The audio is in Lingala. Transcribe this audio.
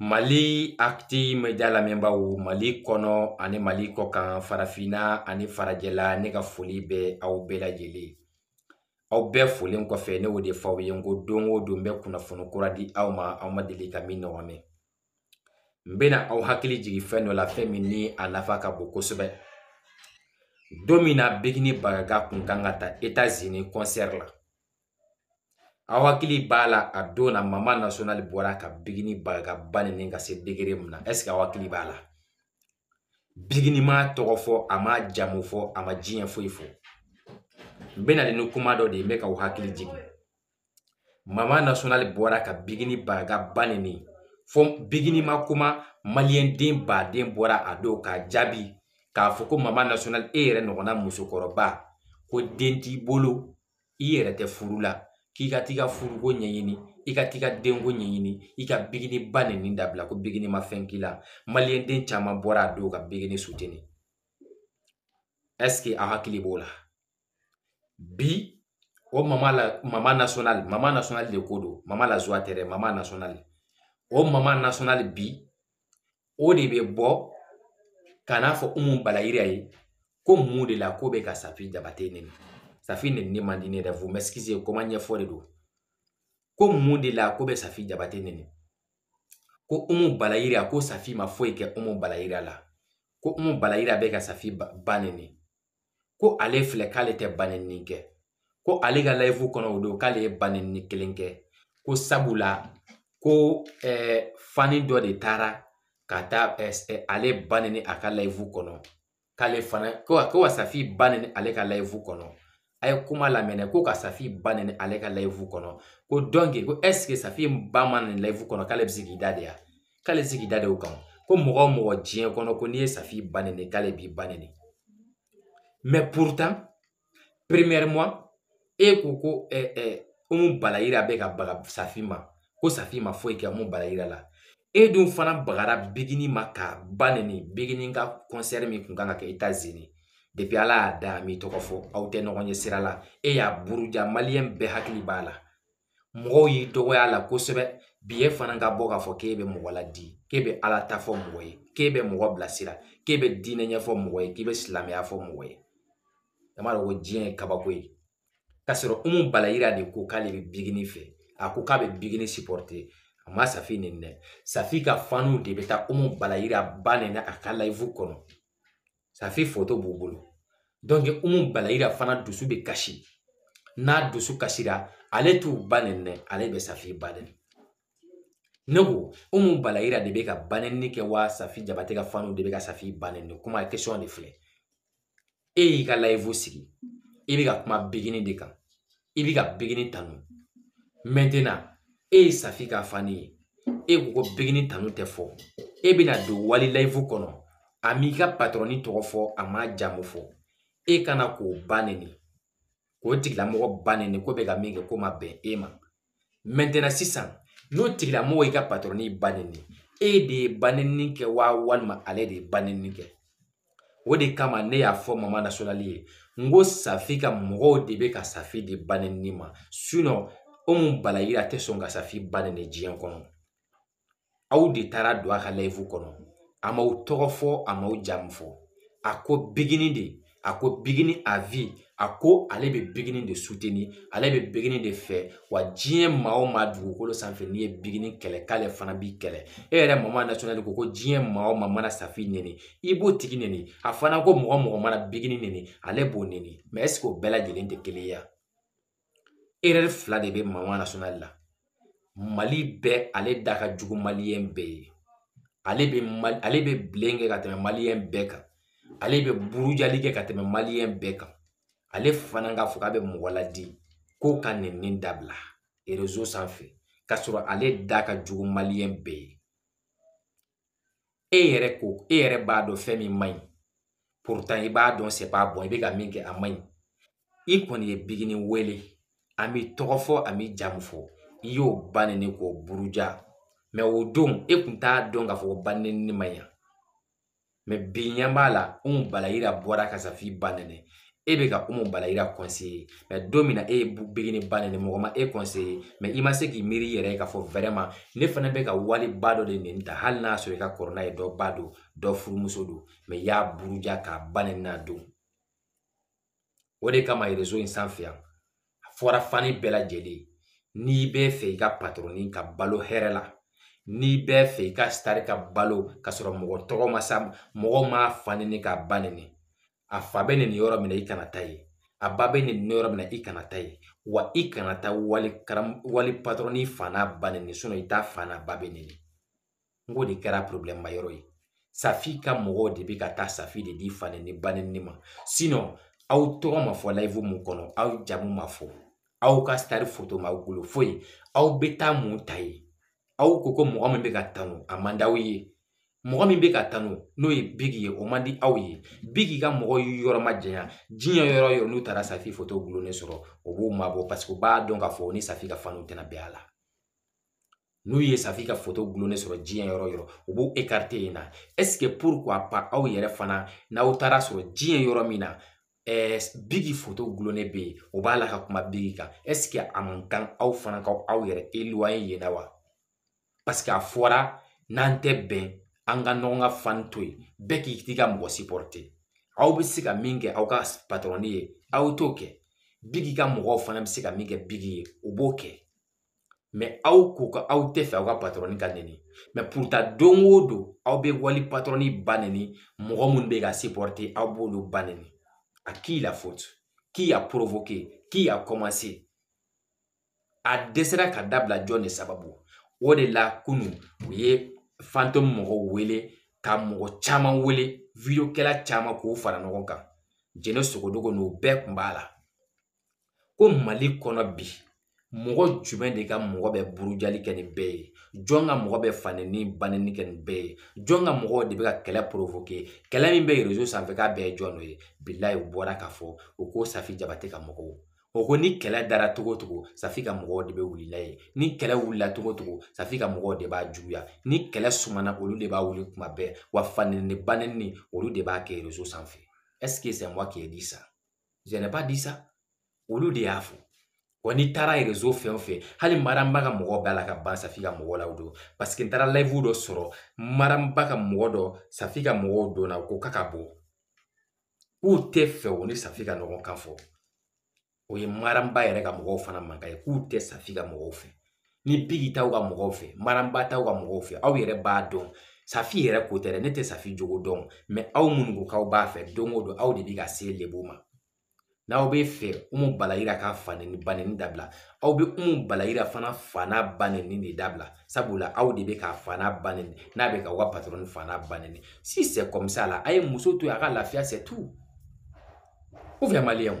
mali akti media lamɛnbaw mali kɔnɔ ani mali kɔkan farafina ani farajɛla ne ka foli bɛ aw bɛɛ lajɛlen aw bɛɛ folen kɔfɛ ne o de faw ye n ko don o don bɛ kunnafoni kura di aw ma aw ma deli ka min ɲɔgɔn mɛn n bɛna aw hakili jigin fɛn dɔ la fɛn min ni a nafa ka bon kosɛbɛ don min na bikini bagaga kun kan ka ta etats-unis concert la aw hakili b'a la a don na mama nasionali bɔra ka bigini bagaba ni ka se degere min na ɛseke aw hakili b'a la bigini m'a tɔgɔ fɔ a m'a jamu fɔ a ma diɲɛ foyi fɔ n bɛ na ni kuma dɔ de ye n bɛ ka aw hakili jigin mama nasionali bɔra ka bigini bagaba ni fɔ bigini ma kuma maliyɛnden baden bɔra a don k'a jaabi k'a fɔ ko mama nasionali e yɛrɛ ɲɔgɔnna musokɔrɔba ko den t'i bolo i yɛrɛ tɛ furu la k'i ka t'i ka furuko ɲɛɲini i ka t'i ka denko ɲɛɲini i ka biginiba nini dabila ko bigini ma fɛn k'i la maliyɛnden caman bɔra a don ka bigini suteni ɛseke a hakili b'o la bi o mama la mama national mama national de ko do mama la zuwa tɛ mama national o mama national bi o de bɛ bɔ ka n'a fɔ umu balayiriya ye ko mun de la ko bɛ ka safi jabate neni Safi nɛnini man di ne yɛrɛ fo m'excuser ko ma ɲɛfɔ de don. Ko mun de la ko bɛ Safi Jabate nɛni? Ko Umu Balayira ko Safi ma foyi kɛ Umu Balayira la. Ko Umu Balayira bɛ ka Safi ba, ba Ko ale filɛ k'ale tɛ ba nɛni kɛ. Ko ale ka live kɔnɔ o don k'ale ye ba nɛni kelen kɛ. Ko sabula ko eh, fani dɔ de taara ka taa eh, ale ba nɛni a ka live kɔnɔ. K'ale fana ko, wa Safi ba nɛni ale ka live kɔnɔ. a ye kuma lamɛnɛ ko ka safi ba nɛni ale ka layifu kɔnɔ ko dɔnke ko ɛseke safi ba ma nɛni layifu kɔnɔ k'ale be se k'i da de ya k'ale se k'i da de o kan ko mɔgɔ mɔgɔ diɲɛ kɔnɔ ko n'i ye safi ba nɛni k'ale b'i ba nɛni mɛ pourtant premièrement e ko ko eh, eh, umu balayira bɛ ka baga safi ma ko safi ma foyi kɛ umu balayira la e dun fana bagara bigini ma ka ba nɛni bigini ka kɔnsɛri min kun kan ka kɛ etazini depi ala y'a da a m'i tɔgɔ fɔ aw tɛ ɲɔgɔn ye sira la e y'a buruja maliyɛn bɛɛ hakili b'a la mɔgɔw y'i dɔgɔya la kosɛbɛ bi e fana ka bɔ k'a fɔ k'e bɛ mɔgɔ la di k'e bɛ ala ta fɔ mɔgɔ ye k'e bɛ mɔgɔ bilasira k'e bɛ diinɛ ɲɛfɔ mɔgɔ ye k'i bɛ silamɛya fɔ mɔgɔ ye e m'a dɔn ko diɲɛ ye kabako ye k'a sɔrɔ umu balayira de ko k'ale bɛ bigini fɛ a ko k'a bɛ bigini supporter a ma safi nin dɛ safi ka faniw de bɛ taa umu balayira ba nin na a ka layifu kɔnɔ ça fait foto b'u bolo donc umu balayira fana dusu bɛ kasi n'a dusu kasira ale t'u ba nɛnɛ ale bɛ safi ba nɛnɛ ne ko umu balayira de bɛ ka banɛni kɛ wa safi jabate ka faniw de bɛ ka safi ba nɛnɛ kuma question de filɛ e y'i ka live sigi e i bɛ ka kuma beginning de kan e i bɛ ka beginning tanu maintenant e ye safi ka fani ye e ko ko beginning tanu tɛ fɔ e bɛna don wali live kɔnɔ a m'i ka patɔrɔni tɔgɔ fɔ a m'a jamu fɔ e kana k'o ba nɛni k'o tigilamɔgɔ ba nɛni ko bɛ ka min kɛ ko ma bɛn e ma mɛntɛnɛn sisan n'o tigilamɔgɔ y'i ka patɔrɔni ba nɛni e de ye ba nɛni kɛ wa walima ale de ye ba nɛni kɛ o de kama ne y'a fɔ mama lasolali ye n ko safi ka mɔgɔw de bɛ ka safi di ba nɛni ma sinɔn o mun balayiri a tɛ sɔn ka safi ba nɛni diɲɛ kɔnɔ aw de taara don a ka layifu kɔnɔ a m'aw tɔgɔ fɔ a m'aw jamu fɔ a ko bigini de a ko bigini a vi a ko ale bɛ bigini de suteni ale bɛ bigini de fɛ wa diɲɛ maa o maa dugukolo sanfɛ n'i ye bigini kɛlɛ k'ale fana b'i kɛlɛ e yɛrɛ mama nationale ko ko diɲɛ maa o maa mana safi neni i b'o tigi neni a fana ko mɔgɔ mɔgɔ mana bigini neni ale b'o neni mɛ ɛseke o bɛɛ lajɛlen tɛ kelen ya erɛri fila de bɛ mama nationale la mali bɛɛ ale da ka jugu maliyɛn bɛɛ ye ale bɛ mali ale bɛ bilen kɛ ka tɛmɛ maliyɛn bɛɛ kan ale bɛ burujali kɛ ka tɛmɛ maliyɛn bɛɛ kan ale fana k'a fɔ k'a bɛ mɔgɔ ladi ko ka nenini dabila erezo sanfɛ k'a sɔrɔ ale da ka jugu maliyɛn bɛɛ ye e yɛrɛ ko e yɛrɛ b'a dɔn fɛn min man ɲi pourtant i b'a dɔn c'est pas bon i bɛ ka min kɛ a man ɲi i kɔni ye bigini wele an b'i tɔgɔ fɔ an b'i jamu fɔ i y'o ba nɛni k'o buruja mɛ o don e kun t'a dɔn k'a fɔ ko ba nɛni ne ma yan mɛ bi ɲɛ b'a la umu balayira bɔra ka sa f'i ba nɛnɛ e bɛ ka umu balayira kɔnseye mɛ don min na e ye begini ba nɛnɛ mɔgɔ ma e kɔnseye mɛ i ma se k'i miiri i yɛrɛ ye k'a fɔ wɛrɛma ne fana bɛ ka wali ba dɔ de nɛni ta hali n'a sɔrɔ i ka kɔrɔ n'a ye dɔ ba don dɔ furumuso don mɛ i y'a buruja k'a ba nɛni n'a don o de kama rezo in sanfɛ yan a fɔra fani bɛɛ lajɛlen n'i bɛ fɛ i ka patɔrɔni ka balo hɛrɛ la n'i bɛ fɛ i ka sitari ka balo ka sɔrɔ mɔgɔ tɔgɔ ma sa mɔgɔ m'a fa nɛni k'a ba nɛni a fa bɛ nɛni yɔrɔ min na i kana taa yen a ba bɛ nɛni yɔrɔ min na i kana taa yen wa i kana taa wali karam wali patɔrɔni fa n'a ba nɛni i t'a fa n'a ba bɛ nɛni n k'o de kɛra porobilɛmu ma yɔrɔ ye safi ka mɔgɔw de bɛ ka taa safi de di fa nɛni ba nɛni ma sinɔn aw tɔgɔ ma fɔ layivu mun kɔnɔ aw jamu ma fɔ aw ka sitari foto ma golo foyi aw bɛ taa mun ta yen aw ko ko mɔgɔ min bɛ ka tanu a man di aw ye mɔgɔ min bɛ ka tanu n'o ye bigi ye o man di aw ye bigi ka mɔgɔ yɔrɔ ma janya diɲɛ yɔrɔ yɔrɔ n'u taara safi foto gulonnen sɔrɔ o b'u mabɔ paseke u b'a dɔn k'a fɔ o ni safi ka faniw tɛna bɛn a la n'u ye safi ka foto gulonnen sɔrɔ diɲɛ yɔrɔ yɔrɔ u b'u écarté yen na est ce que pourquoi pas aw yɛrɛ fana n'aw taara sɔrɔ diɲɛ yɔrɔ min na Eh, bigi foto gulonnen bɛ yen o b'a la ka kuma bigi kan est ce que a man kan aw fana ka aw yɛrɛ éloigner yen na wa paseke a fɔra n'an tɛ bɛn an ka ɲɔgɔn ka fani to yen bɛɛ k'i t'i ka mɔgɔ supporter aw bɛ se ka min kɛ aw ka patɔrɔni ye aw t'o kɛ bigi ka mɔgɔw fana bɛ se ka min kɛ bigi ye u b'o kɛ mɛ aw ko ka aw tɛ fɛ aw ka patɔrɔni ka nɛni mɛ puruta don o don aw bɛ wali patɔrɔni ba nɛni mɔgɔ minnu bɛ ka supporter aw b'olu ba nɛni a k'i la faute k'i y'a provoquer k'i y'a commencer a dɛsɛra ka dabila jɔn de sababu o de la kunun u ye fantɔmu mɔgɔw wele ka mɔgɔ caman wele vidiyokɛla caman k'u fara ɲɔgɔn kan jɛnɛ sogodogo n'o bɛɛ kun b'a la ko mali kɔnɔ bi mɔgɔ jumɛn de ka mɔgɔ bɛ burujali kɛ nin bɛɛ ye jɔn ka mɔgɔ bɛ fanini banini kɛ nin bɛɛ ye jɔn ka mɔgɔ de bɛ ka kɛlɛ provoke kɛlɛ min bɛ rezo sanfɛ k'a bɛɛ ye jɔn dɔ ye bilayi u bɔra k'a fɔ u ko safi jabate ka mɔgɔw o ko ni kɛlɛ dara togo togo safi ka mɔgɔw de bɛ wuli n'a ye ni kɛlɛ wulila togo togo safi ka mɔgɔw de b'a juguya ni kɛlɛ sumana olu de b'a wuli kuma bɛɛ wa fanini ni banini olu de b'a kɛ rezo sanfɛ est-ce que c'est moi qui ai dit ça je n'ai pas dit ça olu de y'a fɔ wa n'i taara rezo fɛn o fɛn hali maranba ka mɔgɔ b'a la ka ban safi ka mɔgɔ law don parce que n taara live dɔ sɔrɔ maranba ka mɔgɔ dɔ safi ka mɔgɔw donna u ko k'a ka bɔ k'u tɛ fɛ o ni safi ka ɲɔgɔn kan fɔ o ye maranba yɛrɛ ka mɔgɔw fana manka ye k'u tɛ safi ka mɔgɔw fɛ ni bigi t'aw ka mɔgɔw fɛ maranba t'aw ka mɔgɔw fɛ aw yɛrɛ b'a dɔn safi yɛrɛ ko tɛ ne tɛ safi jogo dɔn mɛ aw minnu ko k'aw b'a fɛ don o don aw de bɛ ka se lebu ma n'aw bɛ fɛ umu balayira ka faneni baneni dabila aw bɛ umu balayira fana fana baneni de dabila sabula aw de bɛ ka fana baneni n'a bɛ ka aw ka patron fana baneni si c'est comme ça la a ye muso to yen a ka lafiya c'est tout ou bien maliyɛnw